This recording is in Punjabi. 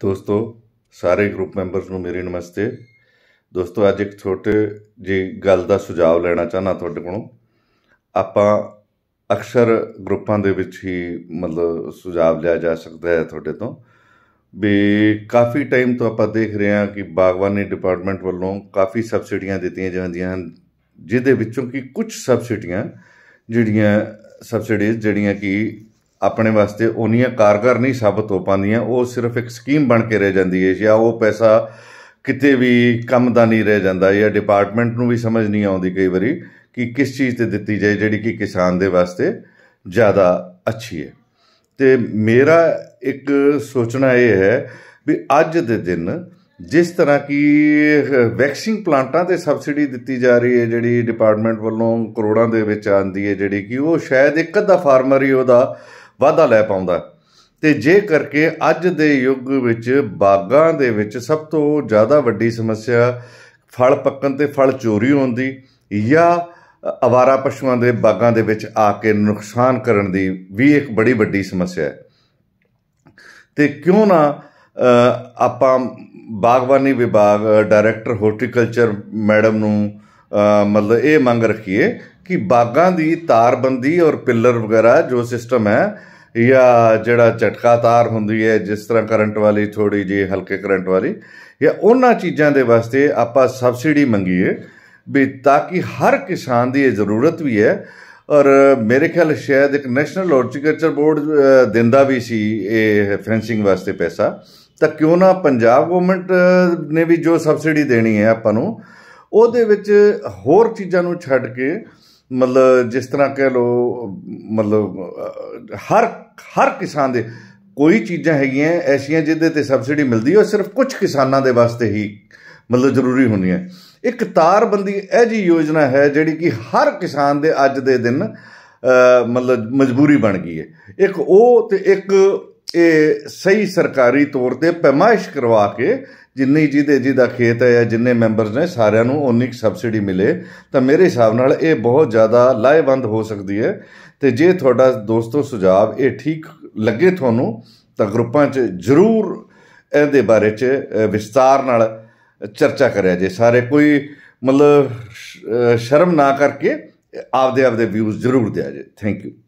ਦੋਸਤੋ ਸਾਰੇ ਗਰੁੱਪ ਮੈਂਬਰਸ ਨੂੰ ਮੇਰੀ ਨਮਸਤੇ ਦੋਸਤੋ ਅੱਜ ਇੱਕ ਛੋਟੇ ਜੀ ਗੱਲ ਦਾ ਸੁਝਾਅ ਲੈਣਾ ਚਾਹਨਾ ਤੁਹਾਡੇ ਕੋਲੋਂ ਆਪਾਂ ਅਕਸਰ ਗਰੁੱਪਾਂ ਦੇ ਵਿੱਚ ਹੀ ਮਤਲਬ ਸੁਝਾਅ ਲਿਆ ਜਾ ਸਕਦਾ ਹੈ ਤੁਹਾਡੇ ਤੋਂ ਵੀ ਕਾਫੀ ਟਾਈਮ ਤੋਂ ਆਪਾਂ ਦੇਖ ਰਹੇ ਹਾਂ ਕਿ ਬਾਗਵਾਨੀ ਡਿਪਾਰਟਮੈਂਟ ਵੱਲੋਂ ਕਾਫੀ ਸਬਸਿਡੀਆਂ ਦਿੱਤੀਆਂ ਜਾਂਦੀਆਂ ਹਨ ਜਿਹਦੇ ਵਿੱਚੋਂ ਕਿ ਕੁਝ ਸਬਸਿਡੀਆਂ ਜਿਹੜੀਆਂ ਸਬਸਿਡੀਆਂ ਜਿਹੜੀਆਂ ਕਿ ਆਪਣੇ ਵਾਸਤੇ ਉਨੀਆਂ ਕਾਰਗਰ ਨਹੀਂ ਸਾਬਤ ਹੋ ਪਾਉਂਦੀਆਂ ਉਹ ਸਿਰਫ ਇੱਕ ਸਕੀਮ ਬਣ ਕੇ ਰਹਿ ਜਾਂਦੀ ਹੈ ਜਾਂ ਉਹ ਪੈਸਾ ਕਿਤੇ ਵੀ ਕੰਮ ਦਾ ਨਹੀਂ ਰਹਿ ਜਾਂਦਾ ਜਾਂ ਡਿਪਾਰਟਮੈਂਟ ਨੂੰ ਵੀ ਸਮਝ ਨਹੀਂ ਆਉਂਦੀ ਕਈ ਵਾਰੀ ਕਿ ਕਿਸ ਚੀਜ਼ ਤੇ ਦਿੱਤੀ ਜਾਏ ਜਿਹੜੀ ਕਿ ਕਿਸਾਨ ਦੇ ਵਾਸਤੇ ਜ਼ਿਆਦਾ ਅੱਛੀ ਹੈ ਤੇ ਮੇਰਾ ਇੱਕ ਸੋਚਣਾ ਇਹ ਹੈ ਵੀ ਅੱਜ ਦੇ ਦਿਨ ਜਿਸ ਤਰ੍ਹਾਂ ਕਿ ਵੈਕਸਿੰਗ ਪਲਾਂਟਾਂ ਤੇ ਸਬਸਿਡੀ ਦਿੱਤੀ ਜਾ ਰਹੀ ਹੈ ਜਿਹੜੀ ਡਿਪਾਰਟਮੈਂਟ ਵੱਲੋਂ ਕਰੋੜਾਂ ਦੇ ਵਿੱਚ ਆਂਦੀ ਹੈ ਜਿਹੜੀ ਕਿ ਉਹ ਸ਼ਾਇਦ ਇੱਕ ਅੱਧਾ ਫਾਰਮਰ ਹੀ ਉਹਦਾ ਵਾਧਾ ਲੈ ਪਾਉਂਦਾ ਤੇ ਜੇ ਕਰਕੇ ਅੱਜ ਦੇ ਯੁੱਗ ਵਿੱਚ ਬਾਗਾਂ ਦੇ ਵਿੱਚ ਸਭ ਤੋਂ ਜ਼ਿਆਦਾ ਵੱਡੀ ਸਮੱਸਿਆ ਫਲ ਪੱਕਣ ਤੇ ਫਲ ਚੋਰੀ ਹੋਣ ਦੀ ਜਾਂ ਅਵਾਰਾ ਪਸ਼ੂਆਂ ਦੇ ਬਾਗਾਂ ਦੇ ਵਿੱਚ ਆ ਕੇ ਨੁਕਸਾਨ ਕਰਨ ਦੀ ਵੀ ਇੱਕ ਬੜੀ ਵੱਡੀ ਸਮੱਸਿਆ ਹੈ ਤੇ ਕਿਉਂ ਨਾ ਆਪਾਂ ਬਾਗਬਾਨੀ ਵਿਭਾਗ ਡਾਇਰੈਕਟਰ ਹਾਰਟੀਕਲਚਰ ਮੈਡਮ ਨੂੰ ਮਤਲਬ ਇਹ ਮੰਗ ਰੱਖੀਏ ਕਿ ਬਾਗਾਂ ਦੀ ਤਾਰਬੰਦੀ ਔਰ ਪਿੱਲਰ ਵਗੈਰਾ ਜੋ ਸਿਸਟਮ ਹੈ ਜਾਂ ਜਿਹੜਾ ਝਟਕਾ ਤਾਰ ਹੁੰਦੀ ਹੈ ਜਿਸ ਤਰ੍ਹਾਂ ਕਰੰਟ ਵਾਲੀ ਥੋੜੀ ਜੀ ਹਲਕੇ ਕਰੰਟ ਵਾਲੀ ਜਾਂ ਉਹਨਾਂ ਚੀਜ਼ਾਂ ਦੇ ਵਾਸਤੇ ਆਪਾਂ ਸਬਸਿਡੀ ਮੰਗੀਏ ਵੀ ਤਾਂ ਕਿ ਹਰ ਕਿਸਾਨ ਦੀ ਇਹ ਜ਼ਰੂਰਤ ਵੀ ਹੈ ਔਰ ਮੇਰੇ ਖਿਆਲ ਸ਼ਾਇਦ ਇੱਕ ਨੈਸ਼ਨਲ ਹਾਰਟੀਕਲਚਰ ਬੋਰਡ ਦਿੰਦਾ ਵੀ ਸੀ ਇਹ ਫੈਂਸਿੰਗ ਵਾਸਤੇ ਪੈਸਾ ਤਾਂ ਕਿਉਂ ਨਾ ਪੰਜਾਬ ਗਵਰਨਮੈਂਟ ਨੇ ਵੀ ਜੋ ਸਬਸਿਡੀ ਦੇਣੀ ਹੈ ਆਪਾਂ ਨੂੰ ਉਹਦੇ ਵਿੱਚ ਹੋਰ ਚੀਜ਼ਾਂ ਨੂੰ ਛੱਡ ਕੇ ਮਤਲਬ ਜਿਸ ਤਰ੍ਹਾਂ ਕਹ ਲੋ ਮਤਲਬ ਹਰ ਹਰ ਕਿਸਾਨ ਦੇ ਕੋਈ ਚੀਜ਼ਾਂ ਹੈਗੀਆਂ ਐਸੀਆਂ ਜਿਹਦੇ ਤੇ ਸਬਸਿਡੀ ਮਿਲਦੀ ਹੈ ਉਹ ਸਿਰਫ ਕੁਝ ਕਿਸਾਨਾਂ ਦੇ ਵਾਸਤੇ ਹੀ ਮਤਲਬ ਜ਼ਰੂਰੀ ਹੁੰਦੀਆਂ ਇੱਕ ਤਾਰਬੰਦੀ ਇਹ ਜੀ ਯੋਜਨਾ ਹੈ ਜਿਹੜੀ ਕਿ ਹਰ ਕਿਸਾਨ ਦੇ ਅੱਜ ਦੇ ਦਿਨ ਮਤਲਬ ਮਜਬੂਰੀ ਬਣ ਗਈ ਹੈ ਇੱਕ ਉਹ ਤੇ ਇੱਕ ਇਹ ਸਹੀ ਸਰਕਾਰੀ ਤੌਰ ਤੇ ਪੈਮਾਇਸ਼ ਕਰਵਾ ਕੇ ਜਿੰਨੀ ਜਿਹਦੇ ਜਿਹਦਾ ਖੇਤ ਹੈ ਜਾਂ ਜਿੰਨੇ ਮੈਂਬਰਸ ਨੇ ਸਾਰਿਆਂ ਨੂੰ ਉਨੀ ਸਬਸਿਡੀ ਮਿਲੇ ਤਾਂ ਮੇਰੇ ਹਿਸਾਬ ਨਾਲ ਇਹ ਬਹੁਤ ਜ਼ਿਆਦਾ ਲਾਹੇਵੰਦ ਹੋ ਸਕਦੀ ਹੈ ਤੇ ਜੇ ਤੁਹਾਡਾ ਦੋਸਤੋ ਸੁਝਾਅ ਇਹ ਠੀਕ ਲੱਗੇ ਤੁਹਾਨੂੰ ਤਾਂ ਗਰੁੱਪਾਂ 'ਚ ਜ਼ਰੂਰ ਇਹਦੇ ਬਾਰੇ 'ਚ ਵਿਸਤਾਰ ਨਾਲ ਚਰਚਾ ਕਰਿਆ ਜੇ ਸਾਰੇ ਕੋਈ ਮਤਲਬ ਸ਼ਰਮ ਨਾ ਕਰਕੇ ਆਪਦੇ ਆਪਦੇ ਵਿਊਜ਼ ਜ਼ਰੂਰ ਦਿਆ ਜੇ ਥੈਂਕ ਯੂ